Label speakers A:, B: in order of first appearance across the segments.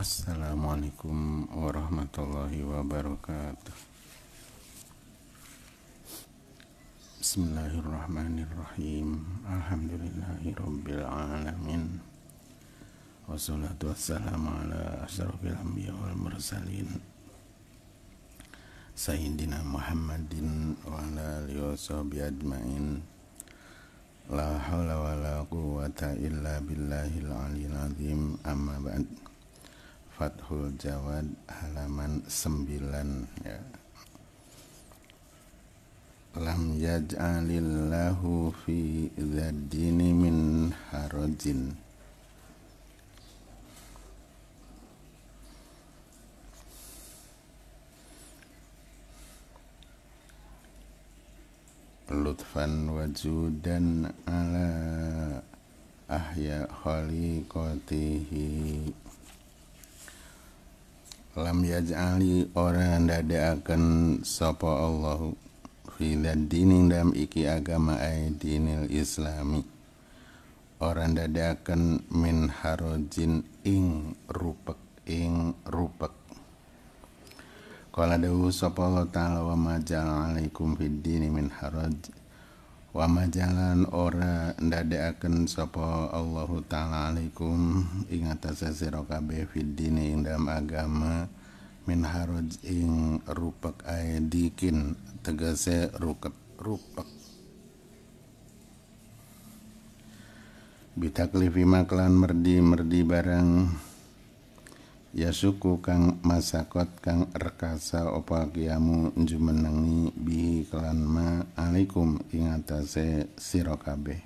A: Assalamualaikum warahmatullahi wabarakatuh Bismillahirrahmanirrahim Alhamdulillahirrabbilalamin Wassalatu wassalamu ala warahmatullahi anbiya wal mursalin Sayyidina Muhammadin wa ala alihi ajmain La hawla wa la quwwata illa billahil aliyil azim amma ba'd. Fathul Jawad halaman 9 ya. Lam yaj'alillahu fi zadini min harajin lutfan wajudan ala ahya khaliqatihi lam yaj'ali orang dada akan sapa Allah fi dini dalam iki agama ay dinil islami orang dada akan min harojin ing rupek ing rupek Kala dawu sapa Allah ta'ala wa ma alaikum fid dini min haraj wa majalan ora ndadeaken sapa Allahu taala alaikum ing atase sira kabeh fiddine ing dalam agama min haraj ing rupak ae dikin tegese ruket rupak bitaklifi maklan merdi merdi barang ya suku kang masakot kang rekasa opa kiamu jumenengi bi kelan ma alaikum ingatase sirokabe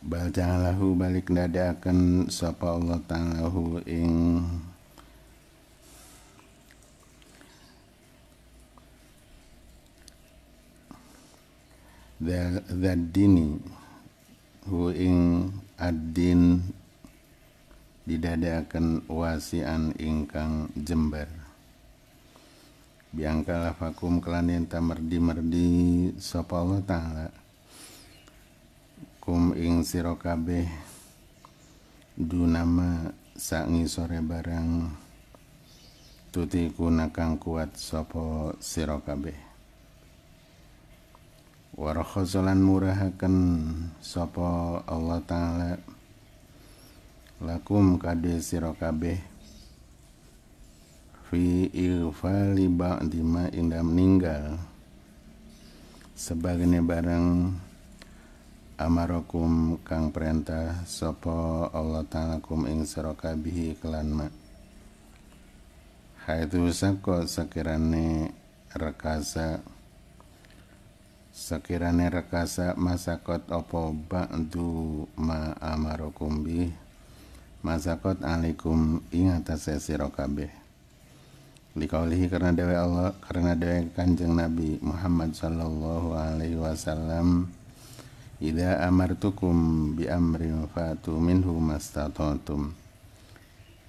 A: kabeh balik dadakan sapa Allah ta'alahu ing the dini hu ing adin didadakan wasian ingkang jember biangkala vakum kelan enta merdi-merdi sopalo Allah taala kum ing sirokabe du dunama sangi sore barang tuti nakang kuat sopo sirokabe warohosolan warakhazalan sopo Allah taala lakum kade sira kabeh fi ilfali ba'dima inda meninggal sebagainya barang amarakum kang perintah sapa Allah ta'ala kum ing sira kabeh kelan ma haitu sako sekirane rekasa sekirane rekasa masakot opo ba'du ma amarakum bih Masakot alaikum ingatase atase sira kabeh. Likaulihi karena dewe Allah karena dewe Kanjeng Nabi Muhammad sallallahu alaihi wasallam Ida amartukum bi amrin fatu minhu mastatatum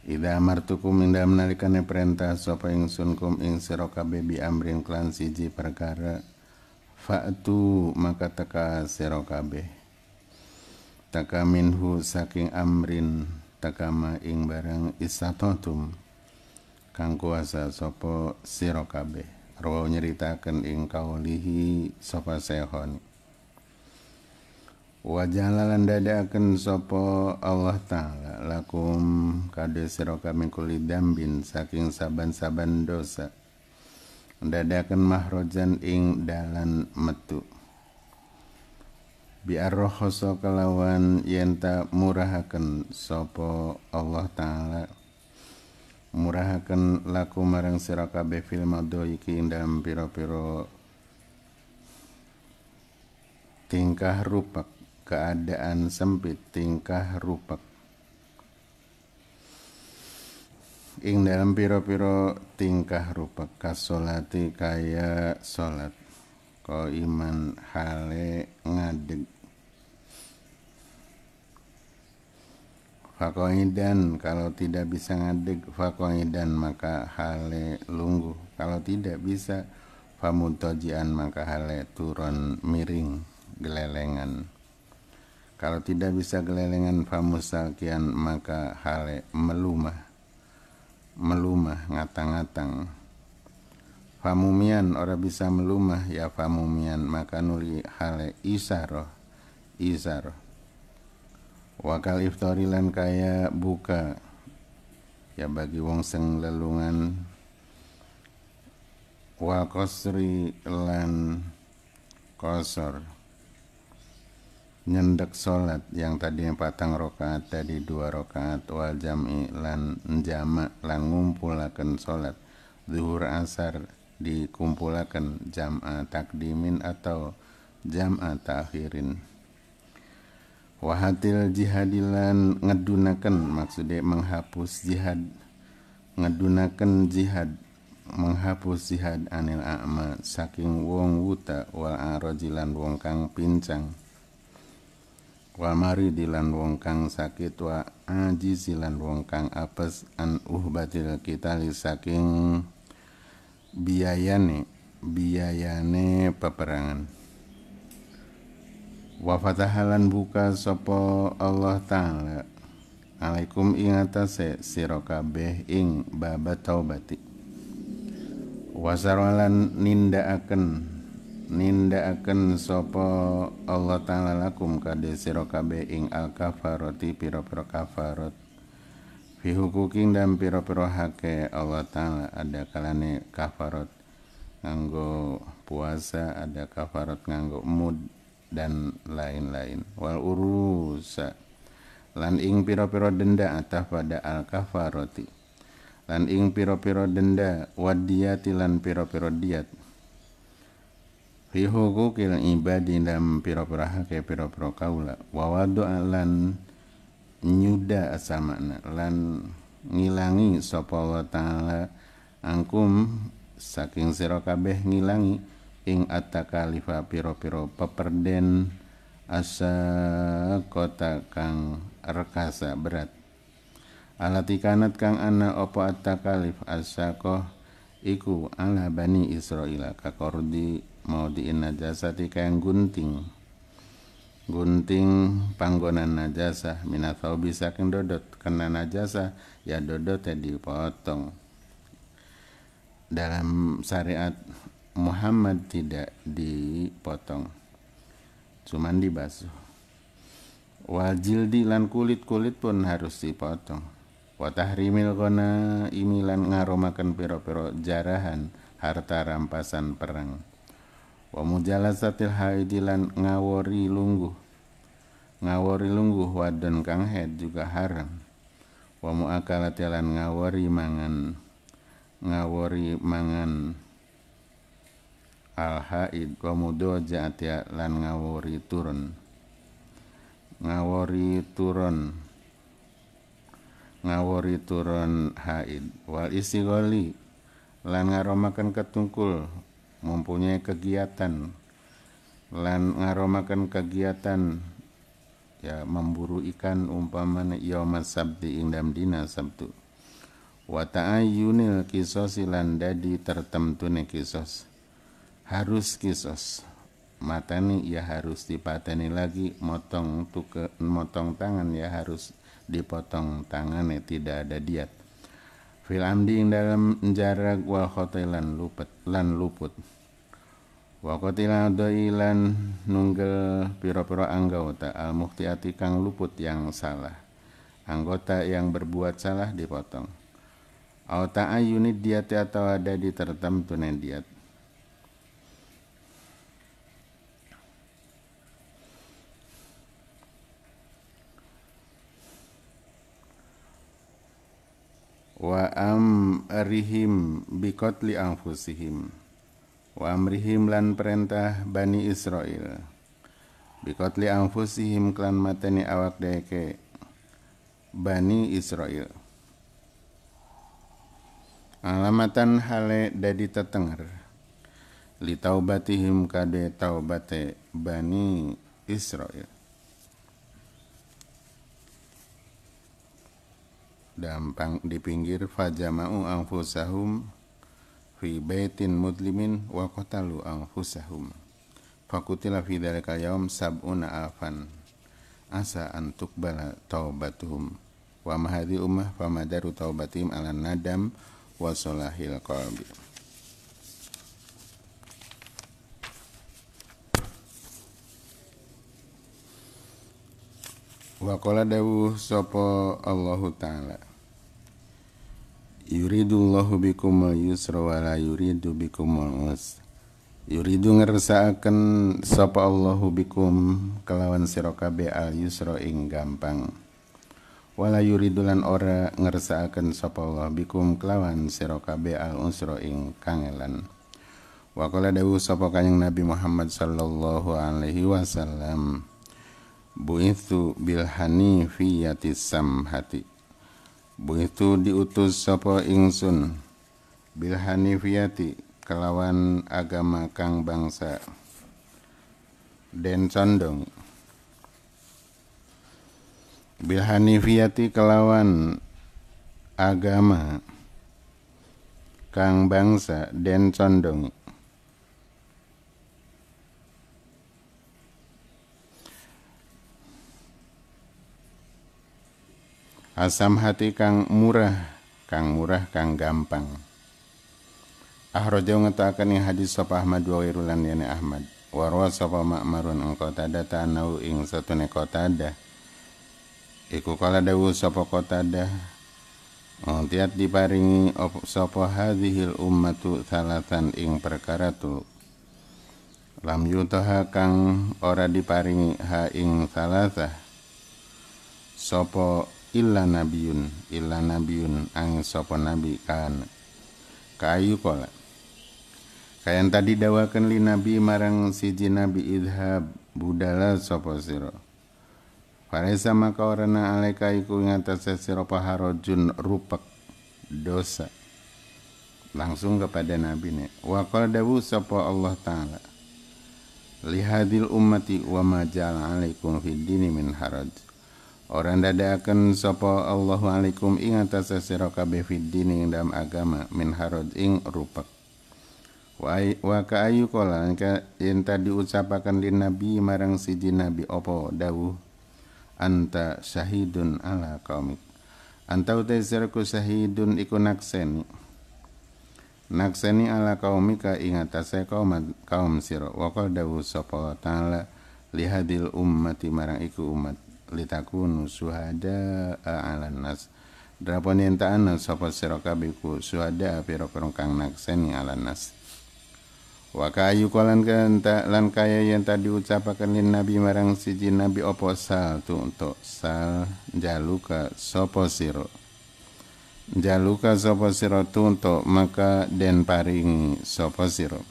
A: Ida amartukum inda menalikane perintah sapa ingsun sunkum ing sira bi amrin klan siji perkara fa'tu maka teka sira kabeh minhu saking amrin takama ing barang istatotum kang kuasa sopo sirokabe. kabeh rawu nyeritaken ing kaulihi sopo sehon Wajalalan dadakan sopo Allah Ta'ala Lakum kade siro kami kulidambin Saking saban-saban dosa Dadakan mahrojan ing dalan metu biar rohoso kelawan yenta murahaken sopo Allah Ta'ala murahaken laku marang sira kabeh fil iki indam piro piro tingkah rupak keadaan sempit tingkah rupak ing dalam piro-piro tingkah rupa kasolati kaya salat ko iman hale ngadeg Fakoidan kalau tidak bisa ngadeg fakoidan maka hale lunggu kalau tidak bisa famutojian maka hale turun miring gelelengan kalau tidak bisa gelelengan famusalkian maka hale melumah melumah ngatang-ngatang famumian ora bisa melumah ya famumian maka nuli hale isaroh isaroh wakal iftori lan kaya buka ya bagi wong sing lelungan wa kosri lan kosor nyendek sholat yang tadinya patang rokaat tadi dua rokaat wal jam'i lan jamak lan ngumpulakan sholat zuhur asar dikumpulakan jam'a takdimin atau jam'a takhirin wahatil jihadilan ngedunakan maksudnya menghapus jihad ngedunakan jihad menghapus jihad anil a'ma saking wong wuta wal arojilan wong kang pincang wa maridilan wong kang sakit wa ajizilan wong kang apes an uhbatil li saking biayane biayane peperangan wa fatahalan buka sapa Allah taala alaikum ingatase atase sira ing baba taubati wasaralan ninda akan sapa Allah taala lakum kade sira kabeh ing al kafarati piro pira kafarat fi hukuking dan piro pira hake Allah taala ada kalane kafarat nganggo puasa ada kafarat nganggo mud dan lain-lain wal urusa lan ing piro-piro denda atah pada al kafaroti lan ing piro-piro denda wadiyati lan piro-piro diat fi kil ibadi dalam piro-piro hake piro-piro kaula wawadu lan nyuda asamana lan ngilangi sopawa taala angkum saking sirokabeh ngilangi ing atakalifa piro-piro peperden asa kota kang rekasa berat alatikanat kang ana opo atakalif asa koh iku ala bani Israel kakordi mau diin najasati kang gunting gunting panggonan najasa minatau bisa keng dodot kena najasa ya dodot tadi dipotong dalam syariat Muhammad tidak dipotong cuman dibasuh wajil dilan kulit-kulit pun harus dipotong watahrimil kona imilan ngaromakan piro-piro jarahan harta rampasan perang wa satil haidilan ngawori lungguh ngawori lungguh wadon kang head juga haram Wamu akalatilan ngawori mangan ngawori mangan al haid wa ya lan ngawori turun ngawori turun ngawori turun haid wal goli lan ngaromakan ketungkul mempunyai kegiatan lan ngaromakan kegiatan ya memburu ikan umpamane yaumas sabdi indam dina sabtu wa ta'ayyunil kisos lan dadi tertemtune kisos harus kisos matani ya harus dipateni lagi motong tuke motong tangan ya harus dipotong tangannya tidak ada diat fil amdi dalam jarak wal khotilan luput lan luput wa qatila dailan nunggel pira-pira anggota al muhtiati kang luput yang salah anggota yang berbuat salah dipotong Auta ayunid diat atau ada di tertentu diat wa amrihim biqatli anfusihim wa amrihim lan perintah Bani Israel biqatli anfusihim klan mateni awak deke Bani Israel alamatan hale dadi tetenger li taubatihim kade taubate Bani Israel Dampang di pinggir fajama'u anfusahum fi baitin mudlimin wa qatalu anfusahum fakutila fi dzalikal yaum sab'una afan, asa an tuqbala taubatuhum wa mahadi ummah famadaru taubatim ala nadam wa salahil qalbi wa qala dawuh sapa Allahu taala yuridullahu bikum yusra wa la yuridu bikum us yuridu ngersaaken sapa Allahu bikum kelawan sira kabeh al yusra ing gampang wala yuridulan ora ngersaaken sapa Allah bikum kelawan sira kabeh al usra ing kangelan wa qala dawuh sapa kanjeng Nabi Muhammad sallallahu alaihi wasallam buithu bil hanifiyati samhati itu diutus sapa ingsun bil hanifiyati kelawan agama kang bangsa den condong bil hanifiyati kelawan agama kang bangsa den condong Asam hati kang murah, kang murah kang gampang. Ahrajau ngatakan yang hadis sapa Ahmad wa wirulan yani Ahmad. Warwa sapa ma'marun engkau tada tanau ing satu tada. Iku kala dawu sapa kotada. Tiat diparingi sapa hadihil ummatu salatan ing perkara tu. Lam yutoha kang ora diparingi ha ing salatah. Sopo illa nabiyun illa nabiyun ang sapa nabi kan kayu kola kayan tadi dawakan li nabi marang siji nabi idhab budala sapa sira Faresa maka orana alaika iku ngatasi sira paharojun rupak dosa langsung kepada nabi ne wa qala dawu sapa Allah taala lihadil ummati wa ma ja'ala alaikum fid dini min haraj Orang dadakan sapa Allahu alaikum ing atas sira kabeh fiddin ing dalam agama min harod ing rupak. Wa wa ka ayu kola yen tadi ucapaken di nabi marang siji nabi opo dawuh anta syahidun ala kaumik. Anta utaisirku syahidun iku nakseni. Nakseni ala kaumika ing atase kaum kaum sira. Wa qala dawuh sapa ta'ala lihadil ummati marang iku umat litaku suhada eh, alan nas drapon yentaan sapa sira kabeh suhada pira kang nakseni alan nas wa kayu kalan kenta lan kaya yang tadi ucapakan lin nabi marang siji nabi opo sal tu untuk sal jaluka sapa sira jaluka sapa sira tu untuk maka den paring sapa sira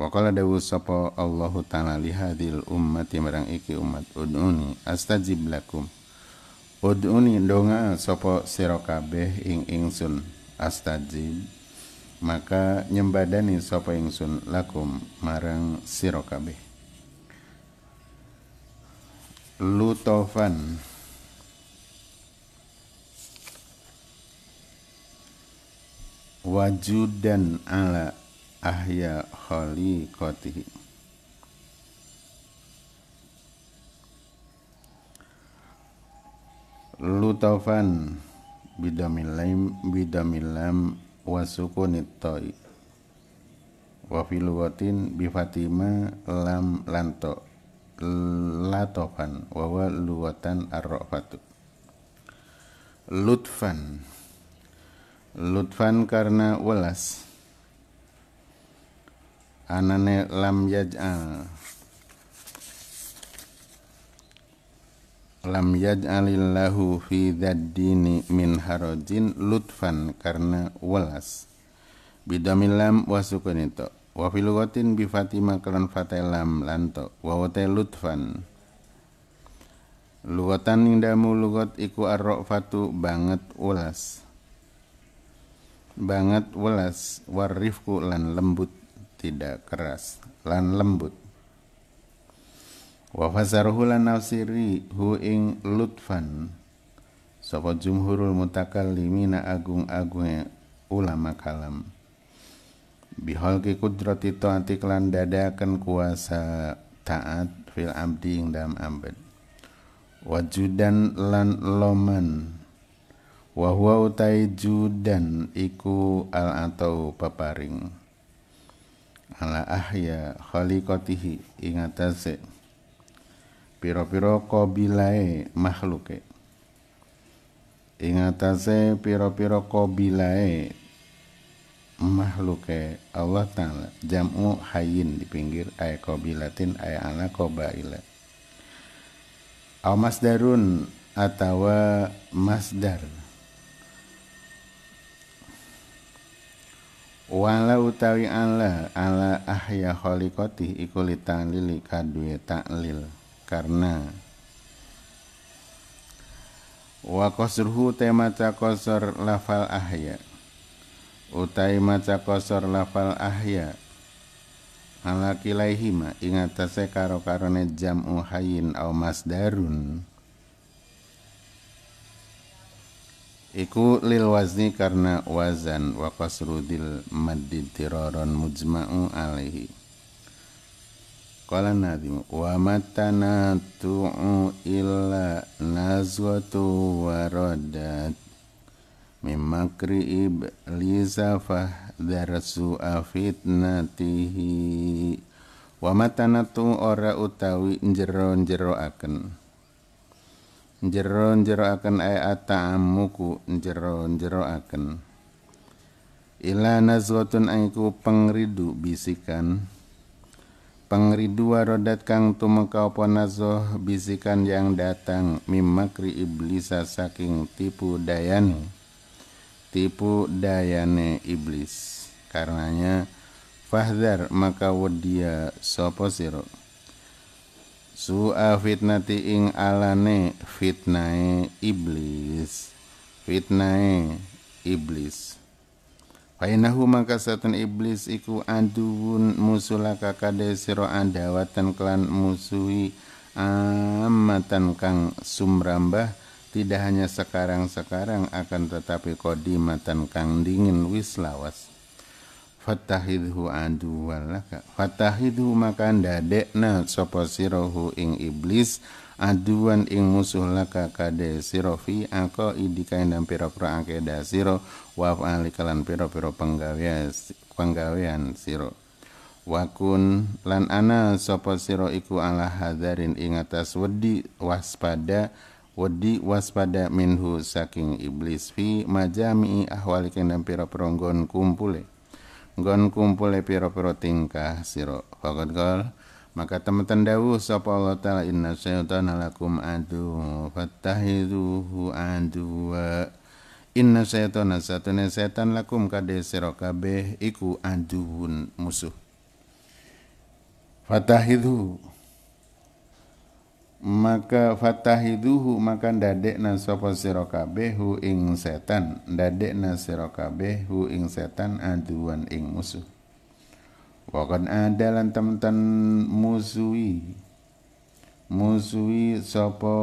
A: Wa qala dawu sapa Allahu taala li hadil ummati marang iki umat ud'uni astajib lakum. Ud'uni donga sapa sira kabeh ing ingsun astajib maka nyembadani sapa ingsun lakum marang sira kabeh. Lutofan wajudan ala ahya khaliqatihi lutafan bidamil bidamilam bidamil lam wa Wafilwatin ta'i wa fil watin bi fatima lam lanto latofan wa wa luwatan arrafatu lutfan lutfan karena welas anane lam yaj'al ah. lam yaj'alillahu fi dadini min harajin lutfan karena welas bidamil lam wasukunito wa fil bifatima bi fatima kalan fatelam lanto wa watai lutfan luwatan indamu lugat iku arrofatu banget ulas banget welas warifku lan lembut tidak keras lan lembut wa fasaruhu lan nafsiri hu ing lutfan sapa jumhurul mutakallimina agung-agung ulama kalam bihalki kudrati taati lan dadakan kuasa taat fil abdi ing dalam abad wajudan lan loman wa huwa utai judan iku al atau paparing ala ahya khaliqatihi ingatase piro piro kobilae makhluke ingatase piro-piro kobilae makhluke Allah taala jamu hayin di pinggir ay kobilatin ay ala kobaila au masdarun atawa masdar walau utawi ala ala ahya kholikoti iku litaklili kadwe taklil karena wa kosurhu te maca lafal ahya utai maca qasar lafal ahya ala kilaihima ingatase karo karone jam'u hayin au masdarun iku lil wazni karena wazan wa qasrudil maddi tiraron mujma'u alaihi Qala nadhim wa matana tu'u illa nazwatu waradat mimakri iblisa fahdhar su'a fitnatihi wa matana tu ora utawi jero-jero akan jero jero akan ayat ata'amuku jero jero akan ila nazwatun aiku pengridu bisikan pengridu warodat kang tumekau ponazoh bisikan yang datang mimakri iblisa saking tipu dayane tipu dayane iblis karenanya fahdar maka wadia sopo siro su'a fitnati ing alane fitnae iblis fitnae iblis Fainahu maka satan iblis iku aduun musulaka kade siro adawatan kelan musuhi amatan kang sumrambah tidak hanya sekarang-sekarang akan tetapi kodimatan kang dingin wis lawas fatahidhu aduwalaka fatahidhu maka ndadekna sopo sirohu ing iblis aduan ing musuh laka kade sirofi angko angka idika ing pira-pira da siro waf alikalan pira-pira penggawean siro wakun lan ana sopo siro iku ala hadarin ing atas wedi waspada wedi waspada minhu saking iblis fi majami ahwalikin dan pira peronggon kumpule gon kumpul e piro-piro tingkah siro fakot gol maka teman dawuh sapa Allah taala inna syaitan lakum adu fattahiduhu adu inna syaitana satune setan lakum kade sira kabeh iku aduun musuh fatahidhu maka fatahiduhu maka dadek sapa sira hu ing setan dadek sira hu ing setan aduan ing musuh Wakan ada lan temen musuhi Musuhi sopo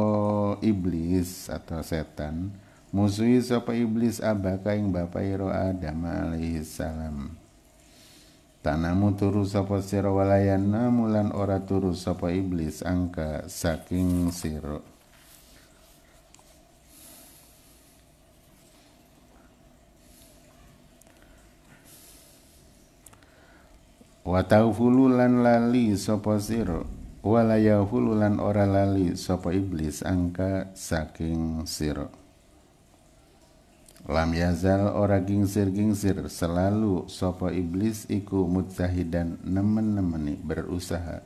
A: iblis atau setan Musuhi sopo iblis abaka ing bapak iro Adam alaihi salam tanamu turu sapa siro walayan namulan ora turu sapa iblis angka saking siro. Watau fululan lali sapa siro wala fululan ora lali sapa iblis angka saking siro Lam yazal ora gingsir-gingsir selalu sopo iblis iku mutzahidan nemen-nemeni berusaha.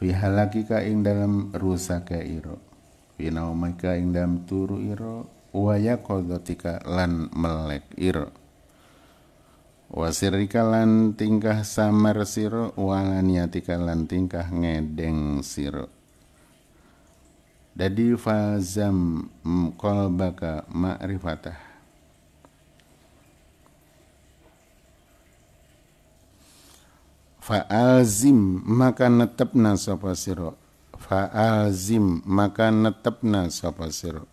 A: Fi halakika ing dalam rusaka iro. Fi naumaka ing dalam turu iro. Waya kodotika lan melek iro. Wasirika lan tingkah samar siro. Walaniatika lan tingkah ngedeng siro. Dadi fazam kolbaka ma'rifatah fa'alzim maka netepna sapa siro fa'alzim maka netepna sapa siro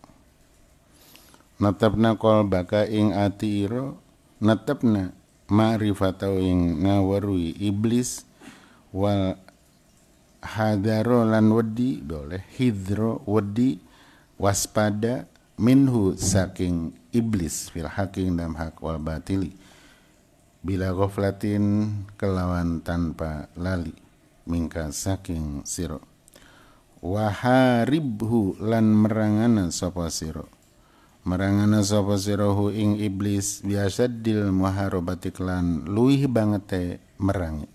A: netepna baka ing ati iro netepna ma'rifatau ing ngawarui iblis wal hadaro lan wedi boleh hidro wadi waspada minhu saking iblis fil haking dalam hak wal batili bila goflatin kelawan tanpa lali mingka saking siro waharibhu lan merangana sapa siro merangana sapa sirohu ing iblis biasa dil muharobatik lan luih banget te merangi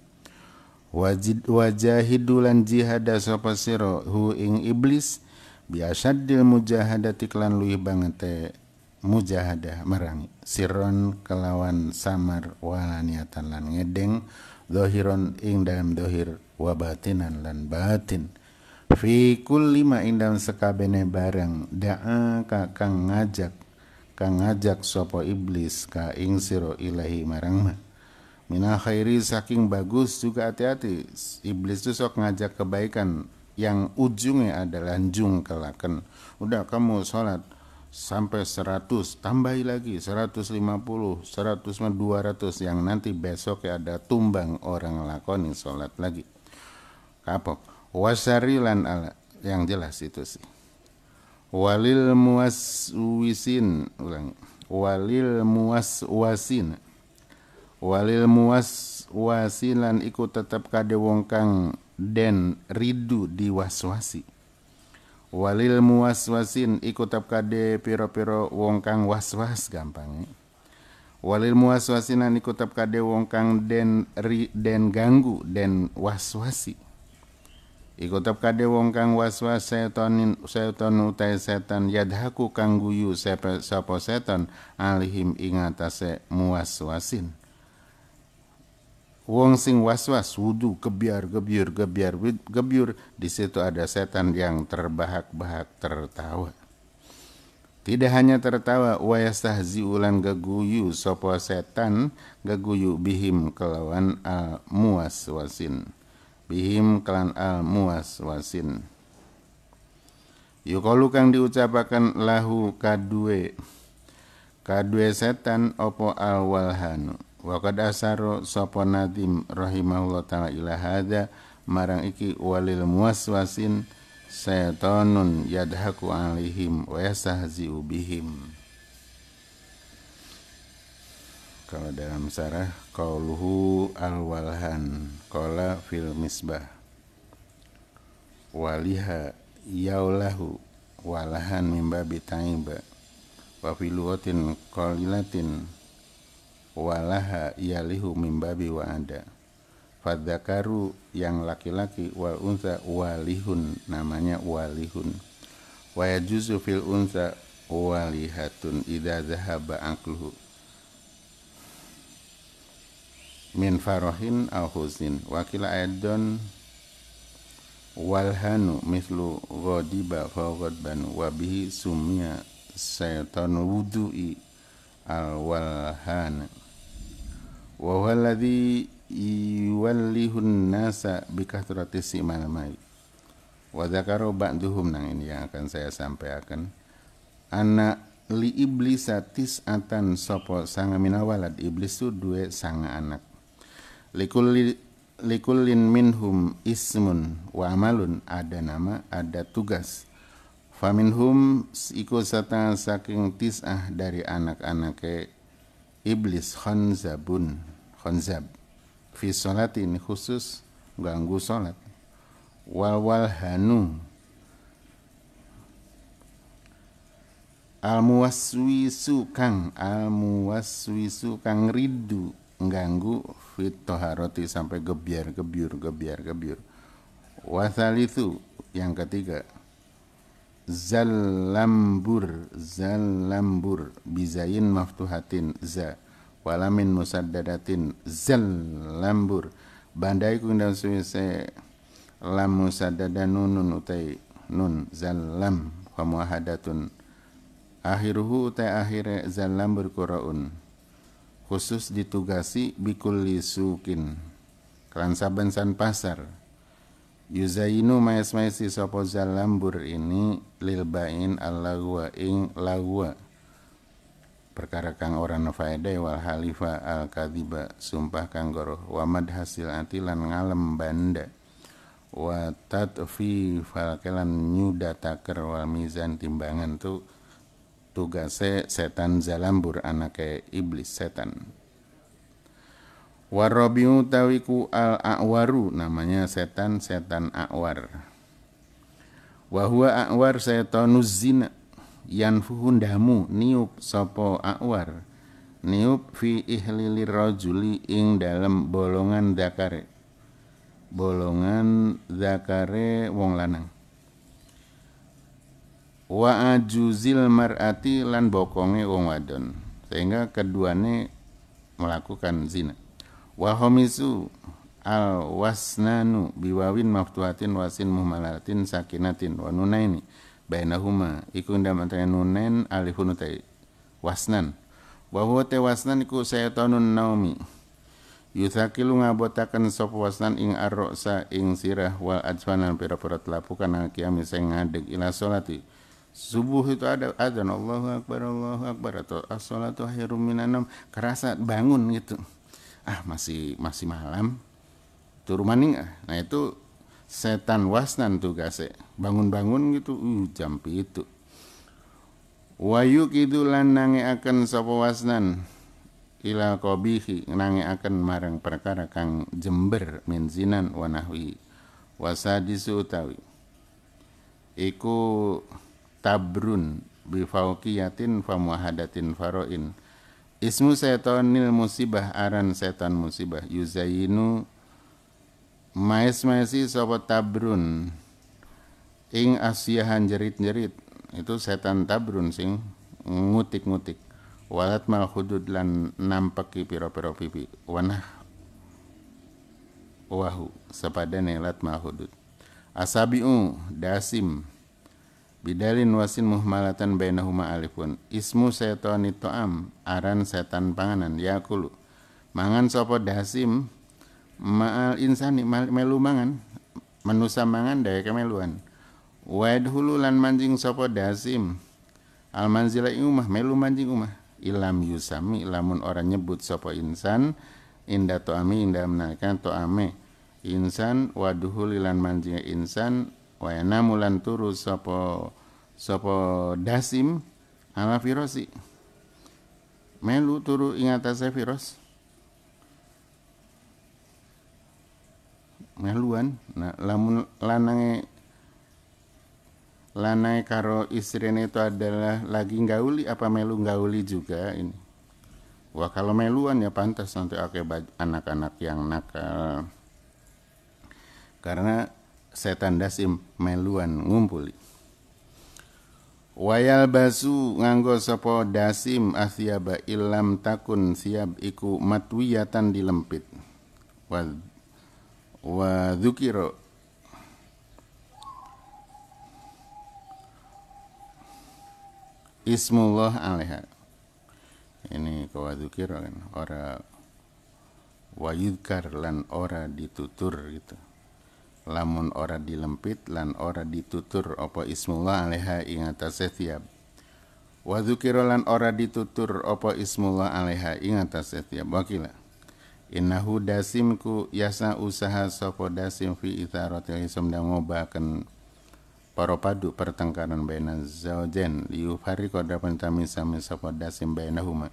A: wajid wajahidulan jihada sapa siro hu ing iblis biasa dil mujahada lan luih banget te mujahadah merangi siron kelawan samar walaniatan lan ngedeng dohiron ing dalam dohir wabatinan lan batin fi lima ma ing dalam sekabene barang da'a kakang ngajak kang ngajak sopo iblis ka ing siro ilahi marang ma mina khairi saking bagus juga hati-hati iblis itu sok ngajak kebaikan yang ujungnya adalah jung kelaken udah kamu sholat sampai 100 tambahi lagi 150 100 200 yang nanti besok ya ada tumbang orang lakoni sholat lagi kapok wasarilan ala yang jelas itu sih walil muaswisin ulang walil muaswasin walil muaswasilan ikut tetap kade wong kang den ridu diwaswasi walil muwaswasin iku tap kade piro-piro wong kang waswas was gampang eh. walil muwaswasin an iku tap kade wong kang den ri, den ganggu den waswasi iku tap kade wong kang waswas setonin seton utai setan yadhaku kang guyu sapa setan alihim ingatase muwaswasin Wong sing was-was wudu kebiar kebiur kebiar kebiur di situ ada setan yang terbahak-bahak tertawa. Tidak hanya tertawa wayasah ziulan geguyu sopo setan gaguyu bihim kelawan al wasin Bihim kelan al wasin Yukalu kang diucapakan lahu kadue. Kadue setan opo awalhanu. walhanu wa qad asaru sapa nadim rahimahullah ta'ala ila hadza marang iki walil muwaswasin setanun yadhaku alihim wa yastahzi'u bihim kalau dalam sarah qauluhu alwalhan qala fil misbah waliha yaulahu walahan mimba bitaiba wa filuatin qalilatin walaha yalihu mimbabi wa ada fadzakaru yang laki-laki wal unsa walihun namanya walihun wa yajuzu fil unsa walihatun idza zahaba aqluhu min farahin aw huzin wa kila walhanu mislu ghadiba fa ghadban wa bihi sumia syaitan wudu'i al walhana wa huwa alladhi yuwallihu nasa bi kathrati simal mai wa dzakaru ba'dhum nang ini yang akan saya sampaikan anak li iblis tis atan sopo sanga minawalad iblis tu dua sanga anak likulli likullin minhum ismun wa amalun ada nama ada tugas faminhum iku sata saking tisah dari anak-anake iblis khanzabun konsep fi ini khusus ganggu sholat wal wal hanu al muwaswisu kang al muwaswisu kang ridu ganggu fit toharoti sampai gebiar gebiur gebiar gebiur itu yang ketiga zalambur zalambur bizain maftuhatin za walamin musaddadatin zal lambur bandai kung dan suwise lam musaddada nunun utai nun zal lam wa muahadatun akhiruhu utai akhire zal lambur kuraun khusus ditugasi bikuli sukin kelan saben san pasar Yuzainu maes maesi sopo zal lambur ini lilbain al lagwa ing lagwa perkara kang ora nufaedai wal halifa al kadiba sumpah kang goroh wamad hasil atilan ngalem banda watat fi falkelan taker wal mizan timbangan tu tugase setan zalambur anake iblis setan warobiu tawiku al awaru namanya setan setan awar wahua huwa awar setanuz zina Yan fuhundamu niup sopo akwar niup fi ihlili rojuli ing dalam bolongan zakare bolongan zakare wong lanang wa ajuzil mar'ati lan bokonge wong wadon sehingga keduane melakukan zina wa homisu al wasnanu biwawin maftuatin wasin muhmalatin sakinatin wa nunaini bainahuma iku ndam antara nunen alifun utai wasnan wa huwa te wasnan iku setanun naumi yusakilu ngabotaken sop wasnan ing arrosa ing sirah wal ajwanan pira-pira telapukan al kiami sing ngadeg ila solati subuh itu ada adzan Allahu akbar Allahu akbar atau as-salatu khairum minanam kerasa bangun gitu ah masih masih malam turu maning ah nah itu setan wasnan tuh kasih bangun-bangun gitu uh, jam itu wayu kidulan nange akan sapa wasnan ila kobihi nange akan marang perkara kang jember menzinan wanahwi wasadi utawi iku tabrun bifaukiyatin famuahadatin faroin ismu setonil musibah aran setan musibah yuzayinu Maes-maesi sapa tabrun ing asyahan jerit-jerit itu setan tabrun sing ngutik-ngutik walat mal hudud lan nampaki piro piro pipi wanah wahu sepadane lat mal hudud asabiu dasim bidalin wasin muhmalatan bainahuma alifun ismu setan itu am aran setan panganan yakulu mangan sapa dasim ma'al insani melu mangan manusa mangan dae kemeluan waduhululan lan mancing sapa dasim al manzila umah melu mancing umah ilam yusami lamun orang nyebut sopo insan inda toami inda menakan toame insan waduhululan lan mancing insan wayana mulan turu sopo sopo dasim ala virosi melu turu ingatase virus meluan nah lamun lanange lanai karo istrine itu adalah lagi gauli apa melu gauli juga ini wah kalau meluan ya pantas nanti pakai anak-anak yang nakal karena setan dasim meluan ngumpuli wayal basu nganggo sopo dasim asyaba ilam takun siap iku matwiyatan dilempit wa dzukira ismullah alaiha ini kawadukir kan ora wayudkar lan ora ditutur gitu lamun ora dilempit lan ora ditutur opo ismullah alaiha ingatase tiap wa lan ora ditutur opo ismullah alaiha ingatase tiap wakilah Innahu dasimku yasa usaha sopo dasim fi itharatil hisam dan ngobakan para padu pertengkaran baina zaujen liu koda dapan tami sami sopo dasim baina huma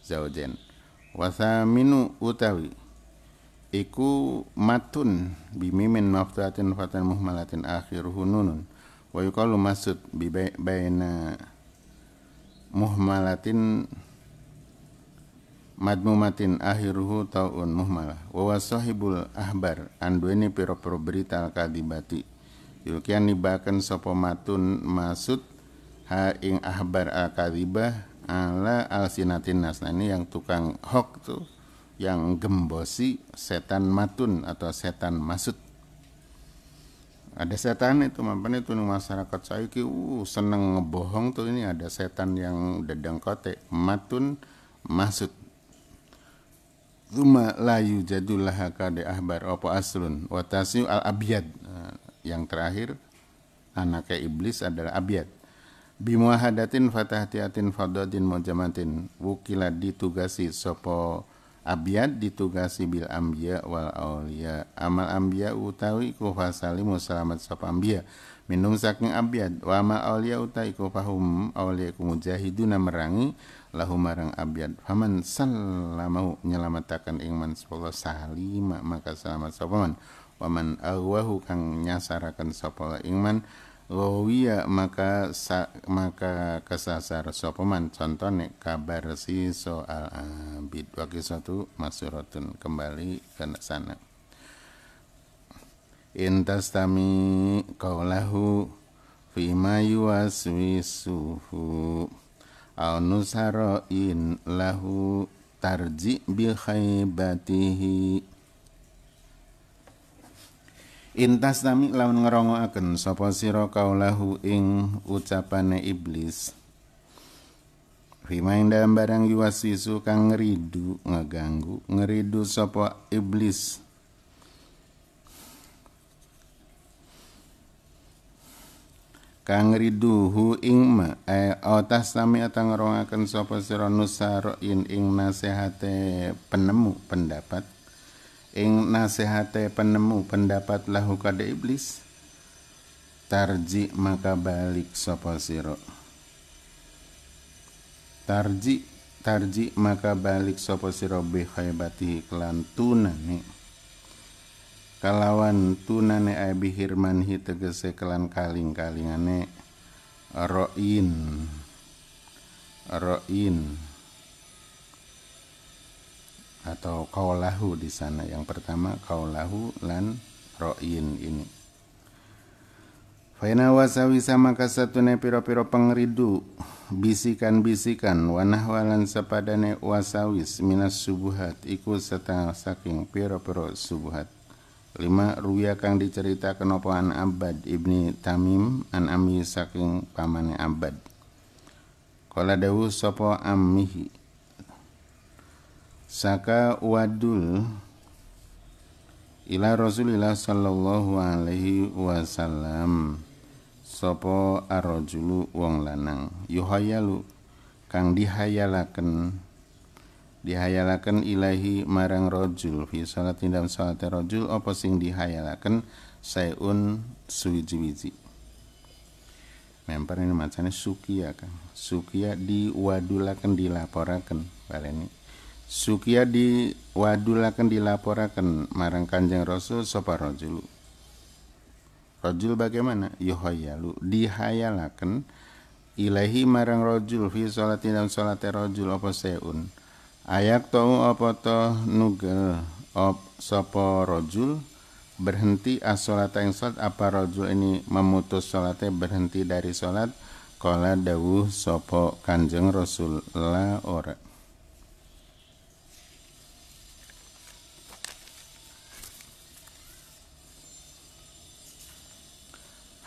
A: zaujen minu utawi iku matun bimimin maftuatin fatan muhmalatin akhir hununun wa yuqalu masud bi baina muhmalatin madmumatin akhiruhu taun muhmalah wa sahibul ahbar andueni piro-piro berita al kadibati yulkian nibakan sopo matun masud ha ing ahbar al kadibah ala al sinatin nas nah, ini yang tukang hok tuh yang gembosi setan matun atau setan masud ada setan itu itu tuh masyarakat saya ki uh, seneng ngebohong tuh ini ada setan yang dedeng kote matun masud Zuma layu jadullah kade ahbar opo aslun watasiu al abiyad eh, yang terakhir anaknya iblis adalah abiyad bimuahadatin fatahtiatin fadodin mojamatin wukila ditugasi sopo abiyad ditugasi bil ambia wal aulia amal ambia utawi kufa salimu selamat sopo ambia minum saking abiyad wa amal aulia utawi kufahum aulia kumujahiduna merangi lahu marang abjad faman sallamau nyelamatakan ingman sopala salima maka selamat sopaman waman awahu kang nyasarakan sopala ingman Lawiya maka sa, maka kesasar sopeman contohnya kabar si soal abid wakil satu masuratun kembali ke sana intastami kaulahu fima yuwaswisuhu au nusaroin lahu tarji bi khaibatihi Intas nami lawan ngerongoaken sapa sira kaulahu ing ucapane iblis Rima dalam barang yuwasisu kang ngeridu ngeganggu ngeridu sapa iblis kang riduhu ing ma eh otas sami atang ngerongaken sapa sira in ing nasehate penemu pendapat ing nasehate penemu pendapat lahu kade iblis tarji maka balik sapa sira tarji tarji maka balik sapa sira bi khaibati klan tunane kalawan tunane abi hirman hi tegese kelan kaling kalingane roin roin atau kaulahu di sana yang pertama kaulahu lan roin ini Faina wasawi sama kasatune piro-piro pengridu bisikan-bisikan wanahwalan sepadane wasawis minas subuhat iku setengah saking piro-piro subuhat lima Ruya kang dicerita kenapa an Abad ibni Tamim an ami saking pamane Abad. Kala dewu sopo ammihi. Saka wadul ila Rasulillah sallallahu alaihi wasallam sopo arrojulu wong lanang yuhayalu kang dihayalaken dihayalaken ilahi marang rojul fi salat dalam salat rojul apa sing dihayalaken sayun suwiji-wiji memper ini macamnya sukiya kan sukia diwadulaken dilaporaken baleni sukia diwadulaken dilaporakan marang kanjeng rasul sopa rojul rojul bagaimana yuhayalu dihayalaken ilahi marang rojul fi salat dalam salat rojul apa sayun ayak tau apa to nugel op sopo rojul berhenti as-sholat yang sholat apa rojul ini memutus sholatnya berhenti dari sholat kola dawuh sopo kanjeng rasul la ora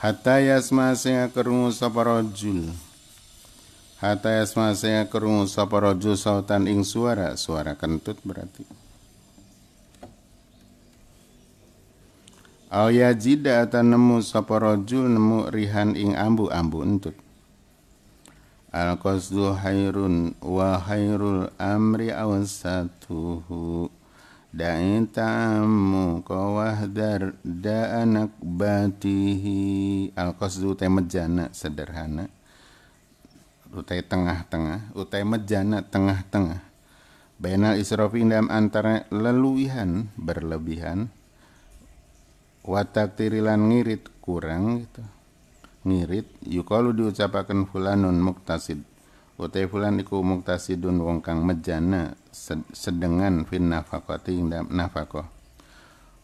A: hatta yasma sing kerungu sapa rajul Hatta yasma saya kerungu sapa rojo sautan ing suara Suara kentut berarti Aya jida atan nemu sapa rojo nemu rihan ing ambu-ambu entut Al qasdu hayrun wa hayrul amri awsatuhu Da'in ta'amu kawahdar da'anak batihi Al qasdu temejana sederhana utai tengah-tengah utai medjana tengah-tengah Bainal israfi indam antara leluihan berlebihan watak tirilan ngirit kurang gitu Ngirit yukalu diucapakan fulanun muktasid Utai fulan iku muktasidun wong kang mejana Sedengan fin nafakoti indam nafakoh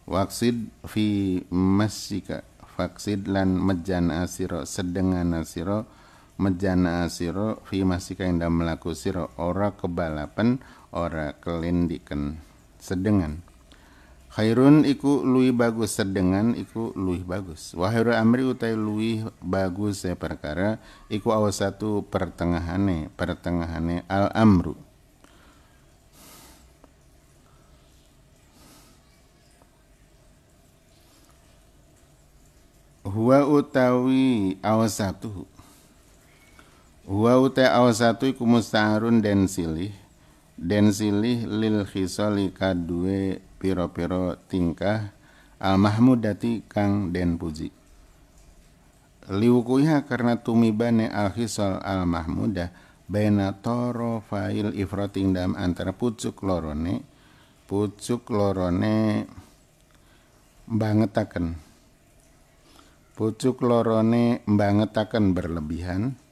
A: Waksid fi masjika Faksid lan medjana asiro sedengan asiro mejana siro fi masih kainda melaku siro ora kebalapan ora kelendiken sedengan Khairun iku luih bagus sedengan iku luih bagus. Wahiru amri utai luih bagus ya perkara iku awas satu pertengahane pertengahane al amru. Huwa utawi awas satu Wa aw awsatu iku mustaharun den silih den silih lil khisali kadue piro-piro tingkah al mahmudati kang den puji. Liwukuiha karena tumibane al khisal al mahmuda baina toro fail ifroting dam antara pucuk lorone pucuk lorone bangetaken pucuk lorone bangetaken berlebihan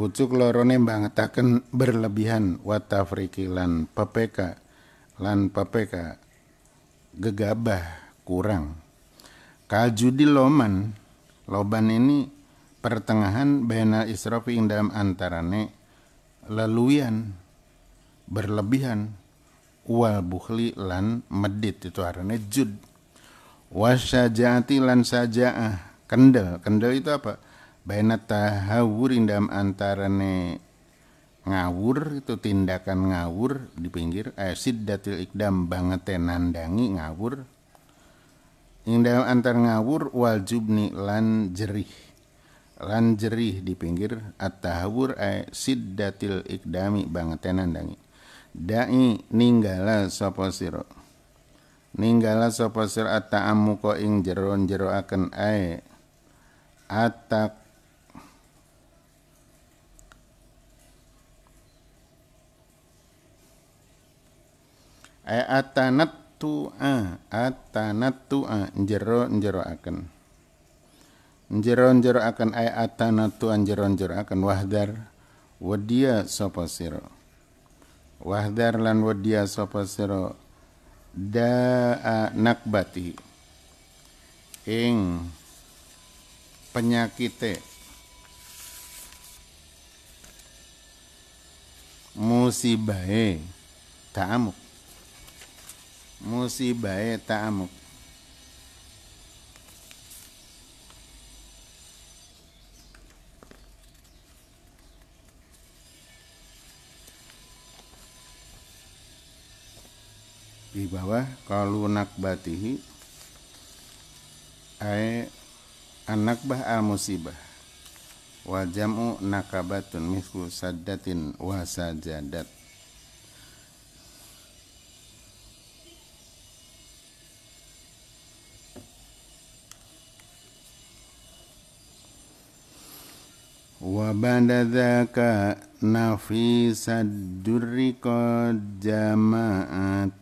A: pucuk lorone mbangetaken berlebihan watafriki lan pepeka lan pepeka gegabah kurang kajudi loman loban ini pertengahan bena israfi indam antarane leluian berlebihan wal bukhli lan medit itu arane jud wasyajati lan sajaah kendel kendel itu apa baina tahawur indam antarane ngawur itu tindakan ngawur di pinggir eh, siddatil ikdam banget nandangi ngawur Indam antar ngawur wal jubni lan jerih lan jerih di pinggir Atahawur tahawur eh, siddatil ikdami banget nandangi dai ninggala sapa sira ninggala sapa sira at ing jeron jero akan ae eh, atak atanat tu'a atanat tu'a jero jero akan jero jero akan ay atanat tu'a jero jero akan wahdar wadia sapa sira wahdar lan wadia sapa sira da'a nakbati ing penyakite musibahe ta'amuk Musibah ya, tak amuk di bawah kalau nak batih, ay bah al musibah wajamu nakabatun misku sadatin wasajadat sajadat ba'da dzaka nafisad durri qad jama'at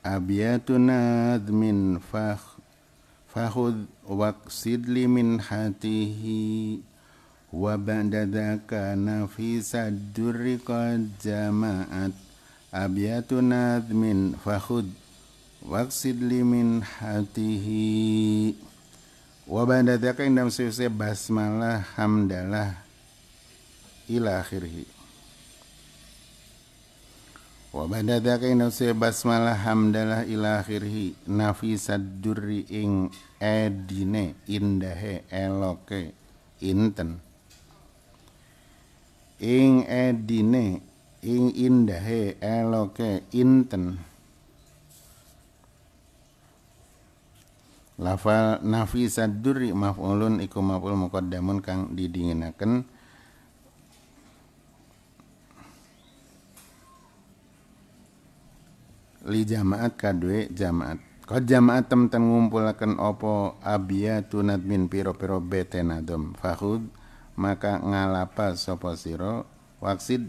A: abyatun min fakh fakhud waqsid li min hatihi wa ba'da dzaka nafisad durri qad jama'at abyatun admin fakhud waqsid li min hatihi wa ba'da dzaka indam basmalah hamdalah ila akhirih wa ba'da dzaka inna basmalah hamdalah ila akhirih nafisad durri ing edine indahe eloke inten ing edine ing indahe eloke inten lafal nafisad durri maf'ulun iku maf'ul muqaddamun kang didinginaken li jamaat kadue jamaat kau jamaat temten ngumpulakan opo abia tunat min piro-piro nadom fahud maka ngalapa sopo siro waksid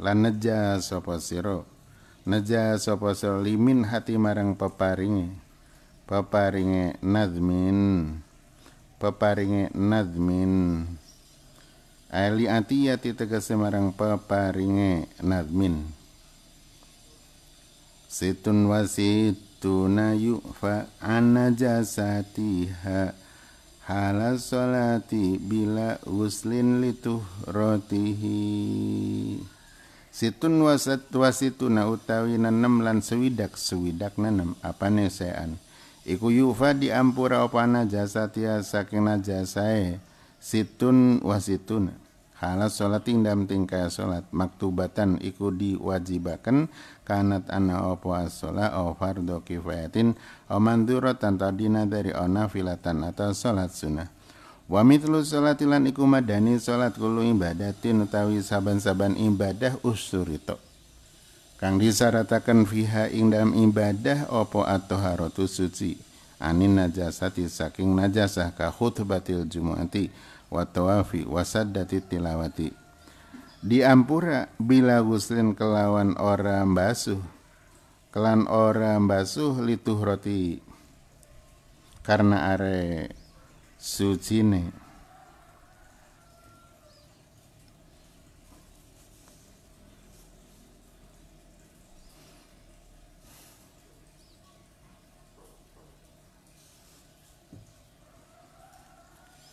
A: lan neja sopo siro neja sopo siro limin hati marang peparinge peparinge nadmin peparinge nadmin Ali atiyati tegese marang peparinge nadmin Situn wasituna yu'fa ana jasatiha Hala solati bila uslin lituh rotihi Situn wasat wasituna utawi nanem lan sewidak sewidak nanem apa nesean Iku yufa diampura opana jasa tia saking najasae situn wasituna halat salat indam tingkah salat maktubatan iku diwajibaken kanat ana opo asola salat au kifayatin au manduratan tadina dari ona filatan atau salat sunnah Wa mitlu salatilan iku madani salat kulo ibadatin utawi saban-saban ibadah usurito. Kang disaratakan fiha ing dalam ibadah opo atau harotu suci anin najasati saking najasah ka khutbatil jumu'ati wa tawafi tilawati diampura bila guslin kelawan ora basuh kelan ora basuh lituh roti karena are sucine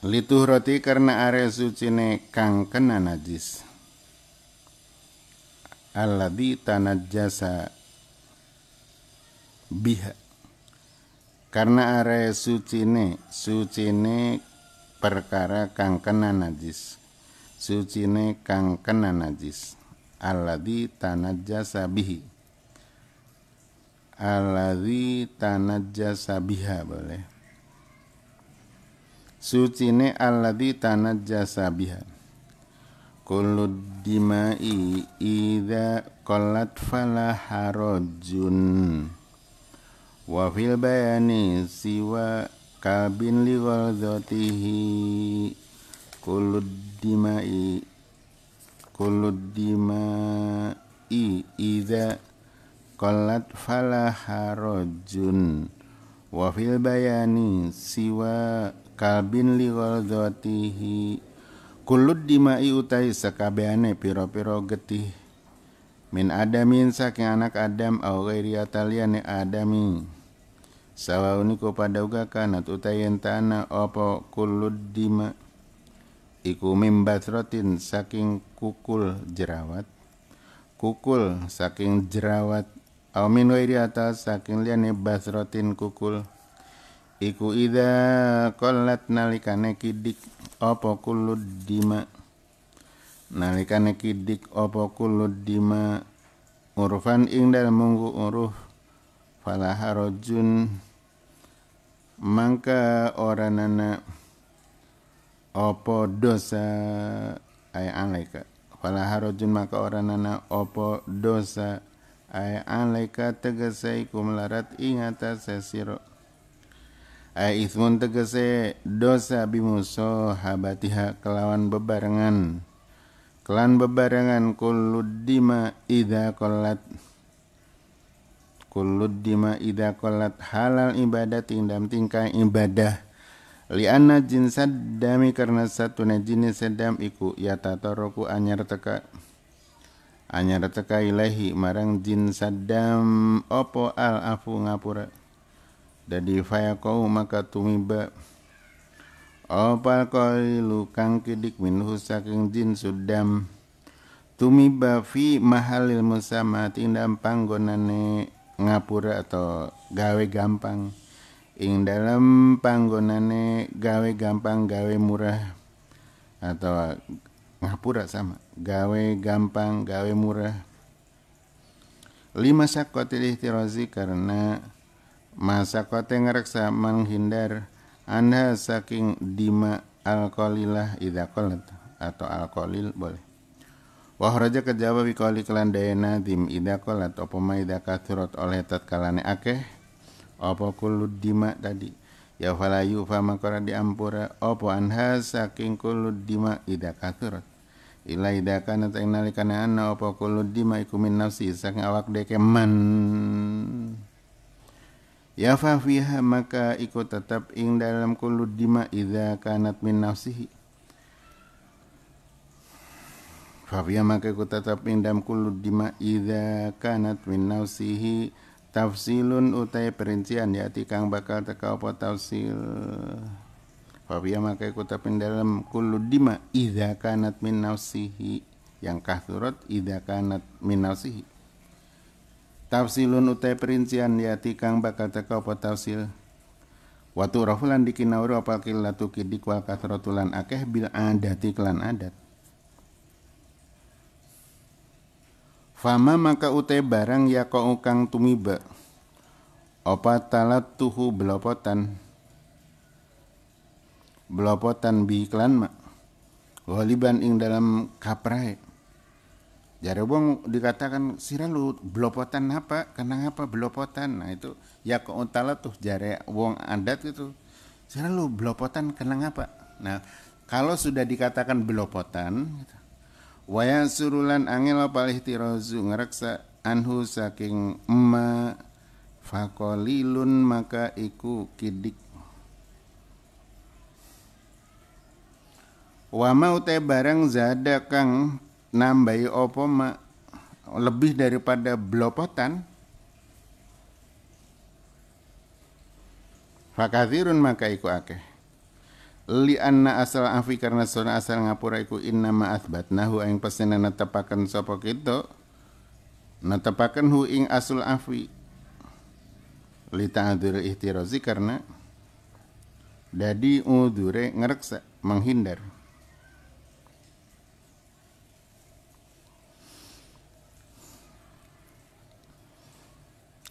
A: Lituh roti karena are ne kang kena najis. di Alladhi jasa biha. Karena are suci ne perkara kang kena najis. Suci ne kang kena najis. di Alladhi jasa bihi. di Alladhi jasa biha boleh suci ne di tanajjasa biha kullu dima'i idza qallat fala harajun wa fil bayani siwa kabin li ghadatihi kullu dima'i kullu dima'i idza qallat fala harajun wa fil bayani siwa kabin li ghazatihi kulud dimai utai sakabeane piro-piro getih min adamin saking anak adam au ghairi ataliane adami sawauni ko pada uga kana utai entana apa kulud dima iku mimbatrotin saking kukul jerawat kukul saking jerawat au min ghairi atas saking liane basrotin kukul iku ida kolat nalikane kidik opo kulud dima nalikane kidik opo kulud dima Urufan ing dal munggu uruf falaharojun mangka ora nana opo dosa ay alaika Falaharojun mangka maka ora nana opo dosa ay alaika tegese kumlarat melarat ing Ai ismun tegese dosa bimuso habatiha kelawan bebarengan. Kelan bebarengan kuludima ida kolat kuludima ida kolat halal ibadah tindam tingkai ibadah. Lianna jinsad dami karena satu jenis sedam iku yata toroku anyar teka anyar teka ilahi marang jin saddam opo al afu ngapura Dadi fayakau maka tumiba Opal qailu kang kidik minuh saking jin sudam Tumiba fi mahalil musama tindam panggonane ngapura atau gawe gampang ing dalam panggonane gawe gampang gawe murah atau ngapura sama gawe gampang gawe murah lima sakot ihtirazi karena masa tengarak ngereksa menghindar anda saking dima alkolilah idakolat atau alkolil boleh Wahraja kejawa wikoli kelan dayana dim idakolat mai idakathurot oleh tatkalane akeh opo kulud dima tadi ya falayu famakora diampura opo anha saking kulud dima idakathurot ila idakana tak nalikana anna opo kulud dima ikumin nafsi saking awak deke man ya fa maka ikut tetap ing dalam kulu dima idza kanat min nafsihi fa maka ikut tetap ing dalam kulu dima idza kanat min nafsihi tafsilun utai perincian ya kang bakal teka apa tafsil fa maka ikut tetap ing dalam kulu dima idza kanat min nafsihi yang kahsurat idha kanat min nafsihi tafsilun utai perincian ya tikang bakal teka apa tafsil Watu rafulan dikinauru apa kilatu kidik wa kasrotulan akeh bil adat iklan adat Fama maka utai barang ya kau kang tumiba Opa talat tuhu belopotan Belopotan bi iklan mak Waliban ing dalam kaprai Jare wong dikatakan sira lu belopotan apa? Kenang apa blopotan? Nah itu ya keuntala tuh jare wong adat itu. Sira lu belopotan kenang apa? Nah kalau sudah dikatakan belopotan, gitu. Wayan surulan angel palih tirozu ngeraksa anhu saking ma fakolilun maka iku kidik Wama mau barang zada kang nambahi ma lebih daripada blopotan Fakathirun maka iku akeh li anna asal afi karena sona asal ngapura iku inna ma nahu aing pesena netepaken sapa kita netepaken hu ing asul afi li ta'dzur ihtirazi karena dadi udure ngreksa menghindar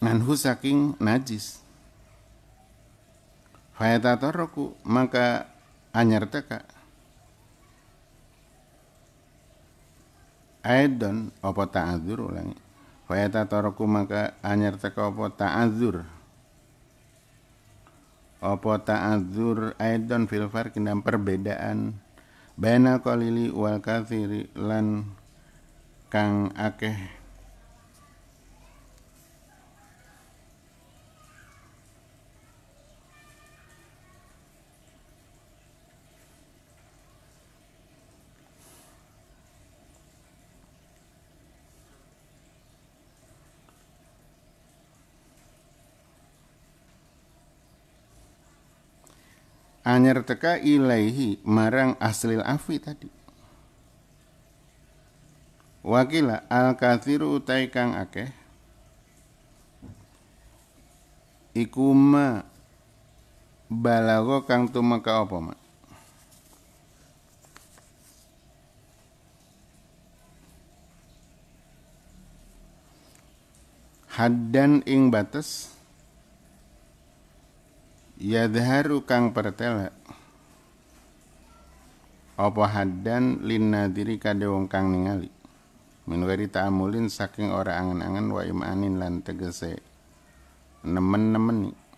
A: anhu saking najis fayatatoroku maka anyar teka aidon opota ta'adzur ulangi fayatatoroku maka anyar teka opo ta'adzur opo ta'adzur aidon filfar kindam perbedaan baina kolili wal kathiri lan kang akeh teka ilaihi marang aslil afi tadi wakila al kathiru utai kang akeh ikuma balago kang tumeka apa mak haddan ing batas yadharu kang pertela apa hadan diri kade wong kang ningali min wari ta'amulin saking ora angen-angen wa imanin lan tegese nemen-nemeni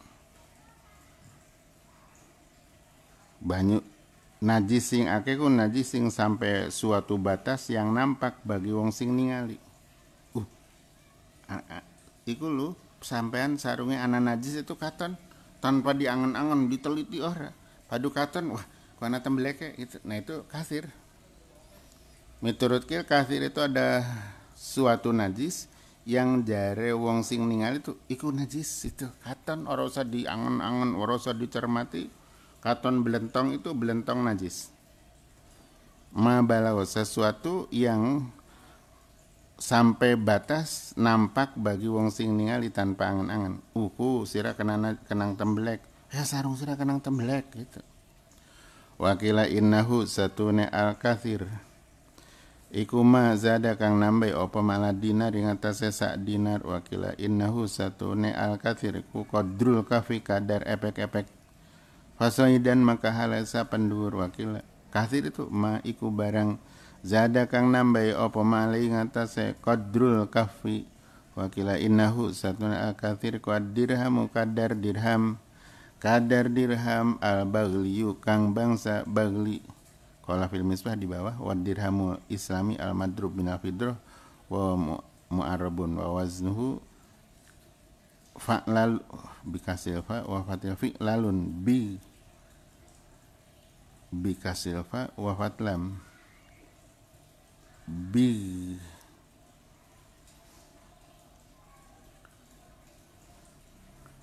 A: Banyak najis sing ake ku najis sing sampai suatu batas yang nampak bagi wong sing ningali uh iku lu sampean sarungnya anak najis itu katon tanpa diangan-angan diteliti orang oh, padukatan wah karena tembleke itu nah itu kasir miturut kil kasir itu ada suatu najis yang jare wong sing ningal itu ikut najis itu katon orosa usah diangan-angan ora dicermati katon belentong itu belentong najis ma sesuatu yang sampai batas nampak bagi wong sing ningali tanpa angan-angan. Uhu sira kenang kenang temblek Ya sarung sira kenang temblek gitu. Wakila innahu satune al-kathir. Iku ma zada kang nambai opo malah dinar ing atase sak dinar wakila innahu satu ne al-kathir ku kodrul kafi kadar epek-epek. Fasoidan maka halasa pendur wakila. Kathir itu ma iku barang zada kang nambahi apa mali ngatasé qadrul kahfi kafi wakila innahu satuna akathir qad dirhamu kadar dirham kadar dirham al bagliu kang bangsa bagli kola fil misbah di bawah wa dirhamu islami al madrub bin al fidroh wa mu'arabun wa waznuhu fa'lal bikasil fa wa fatil fi lalun bi bikasil fa wa fatlam bi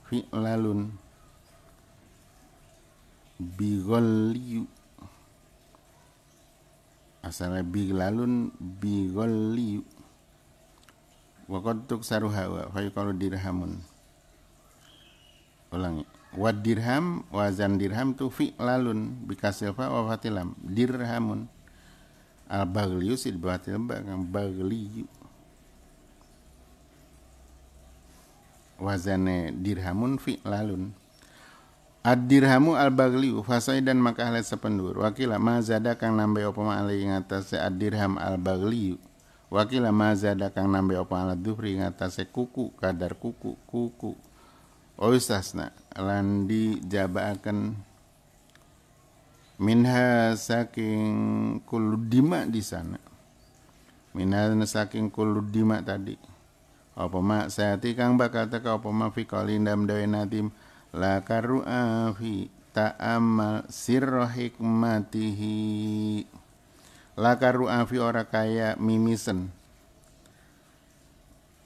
A: fi'lalun bigolliu asalnya biglalun bigolliu wakotuk tuk wa hawa fayukalu dirhamun ulangi wad dirham wazan dirham tu fi'lalun bikasilfa wa fatilam dirhamun Al-Baghliyu ah, sih dibaca lembaga Baghliyu wazane dirhamun fi lalun Ad-dirhamu al-baghliu fasai dan maka halat sependur wakila mazada zada kang nambe opo ma alai ngatasé ad-dirham al-baghliu wakila mazada zada kang nambe opo ala duhri ngatasé kuku kadar kuku kuku Oisasna jaba akan minha saking kuludima di sana minha saking kuludima tadi apa mak sehati kang bakal teka apa mak fi kalindam dawe natim la afi fi ta'amal sirro hikmatihi la karu afi ora kaya mimisen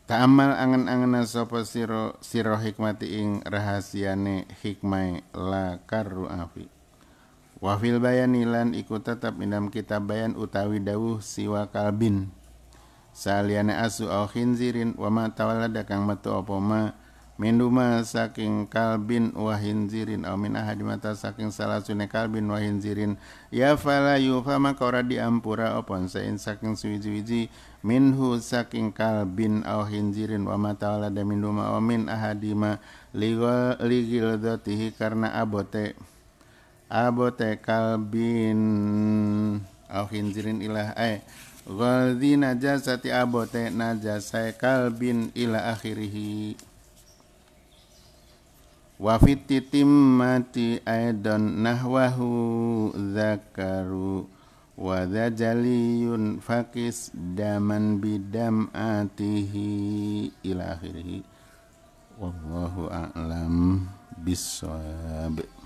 A: Ta'amal angan-angan sapa siro sirro hikmati ing rahasiane hikmai la karu afi. Wafil bayan nilan iku tetap minam kitab bayan utawi dawuh siwa kalbin. saliana asu au khinzirin wa ma tawallada kang metu apa ma minduma saking kalbin wa hinzirin au min ahadi mata saking salah sune kalbin wa hinzirin ya fala yufama kora diampura apa sain saking suwiji-wiji minhu saking kalbin au hinzirin wa ma tawallada minduma au min ahadi ma ligil dhatihi karena abote abote kalbin au hinzirin ilah ai eh, ghalzi najasati abote najasai kalbin ila akhirih wa fititim mati aidon nahwahu zakaru wa zajaliyun fakis daman bidam atihi ila akhirih wallahu a'lam bisawab